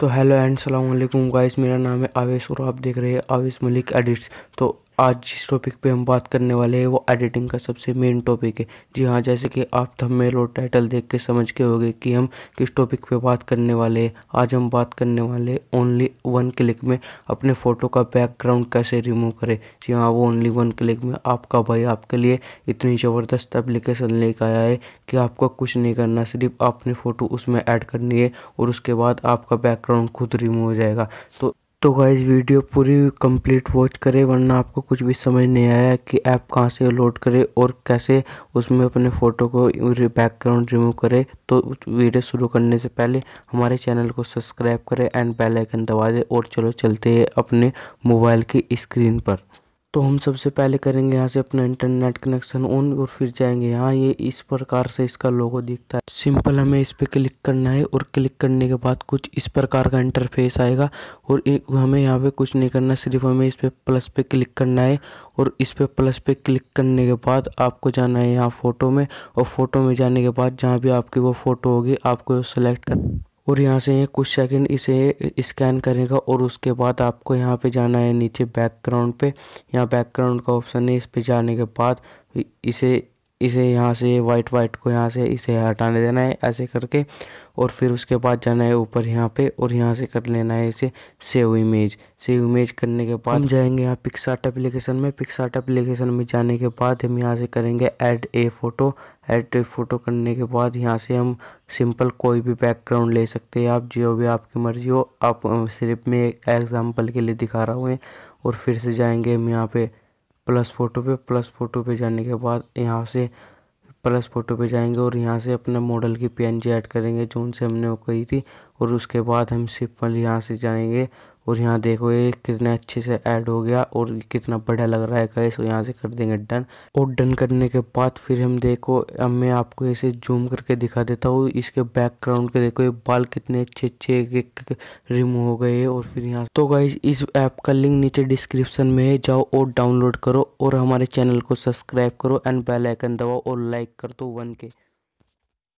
तो hello and सलामकुम guys मेरा नाम है आवेश और आप देख रहे हैं आवेश मलिक एडिट्स तो आज जिस टॉपिक पे हम बात करने वाले हैं वो एडिटिंग का सबसे मेन टॉपिक है जी हाँ जैसे कि आप थंबनेल और टाइटल देख के समझ के होगे कि हम किस टॉपिक पे बात करने वाले हैं आज हम बात करने वाले ओनली वन क्लिक में अपने फ़ोटो का बैकग्राउंड कैसे रिमूव करें जी हाँ वो ओनली वन क्लिक में आपका भाई आपके लिए इतनी ज़बरदस्त एप्लीकेशन लेकर आया है कि आपको कुछ नहीं करना सिर्फ आपने फ़ोटो उसमें ऐड करनी है और उसके बाद आपका बैकग्राउंड खुद रिमूव हो जाएगा तो तो गाइज वीडियो पूरी कंप्लीट वॉच करें वरना आपको कुछ भी समझ नहीं आया कि ऐप कहाँ से लोड करें और कैसे उसमें अपने फ़ोटो को बैकग्राउंड रिमूव करें तो वीडियो शुरू करने से पहले हमारे चैनल को सब्सक्राइब करें एंड बेल आइकन दबा दें और चलो चलते हैं अपने मोबाइल की स्क्रीन पर तो हम सबसे पहले करेंगे यहाँ से अपना इंटरनेट कनेक्शन ऑन और फिर जाएंगे यहाँ ये इस प्रकार से इसका लोगो दिखता है सिंपल हमें इस पर क्लिक करना है और क्लिक करने के बाद कुछ इस प्रकार का इंटरफेस आएगा और हमें यहाँ पे कुछ नहीं करना सिर्फ हमें इस पर प्लस पे क्लिक करना है और इस पर प्लस पे क्लिक करने के बाद आपको जाना है यहाँ फ़ोटो में और फ़ोटो में जाने के बाद जहाँ भी आपकी वो फ़ोटो होगी आपको सेलेक्ट कर और यहाँ से कुछ सेकंड इसे स्कैन करेगा और उसके बाद आपको यहाँ पे जाना है नीचे बैकग्राउंड पे यहाँ बैकग्राउंड का ऑप्शन है इस पे जाने के बाद इसे इसे यहाँ से वाइट वाइट को यहाँ से इसे हटाने देना है ऐसे करके और फिर उसके बाद जाना है ऊपर यहाँ पे और यहाँ से कर लेना है इसे सेव इमेज सेव इमेज करने के बाद हम जाएंगे यहाँ पिक्सार्ट एप्लीकेशन में पिक्सार्ट एप्लीकेशन में जाने के बाद हम यहाँ से करेंगे add a photo add a photo करने के बाद यहाँ से हम सिंपल कोई भी बैकग्राउंड ले सकते हैं आप जो भी आपकी मर्जी हो आप सिर्फ मैं एग्जाम्पल के लिए दिखा रहा हूँ और फिर से जाएंगे हम यहाँ पे प्लस फ़ोटो पे प्लस फ़ोटो पे जाने के बाद यहाँ से प्लस फ़ोटो पे जाएंगे और यहाँ से अपने मॉडल की पी एन जी ऐड करेंगे जो उनसे हमने वो कही थी और उसके बाद हम सिंपल यहाँ से जाएंगे और यहाँ देखो ये कितने अच्छे से ऐड हो गया और कितना बढ़िया लग रहा है गैस यहाँ से कर देंगे डन और डन करने के बाद फिर हम देखो अब मैं आपको इसे जूम करके दिखा देता हूँ इसके बैकग्राउंड के देखो ये बाल कितने अच्छे अच्छे रिमूव हो गए और फिर यहाँ तो गाइज इस ऐप का लिंक नीचे डिस्क्रिप्शन में है जाओ और डाउनलोड करो और हमारे चैनल को सब्सक्राइब करो एंड बेलाइकन दबाओ और लाइक कर दो वन के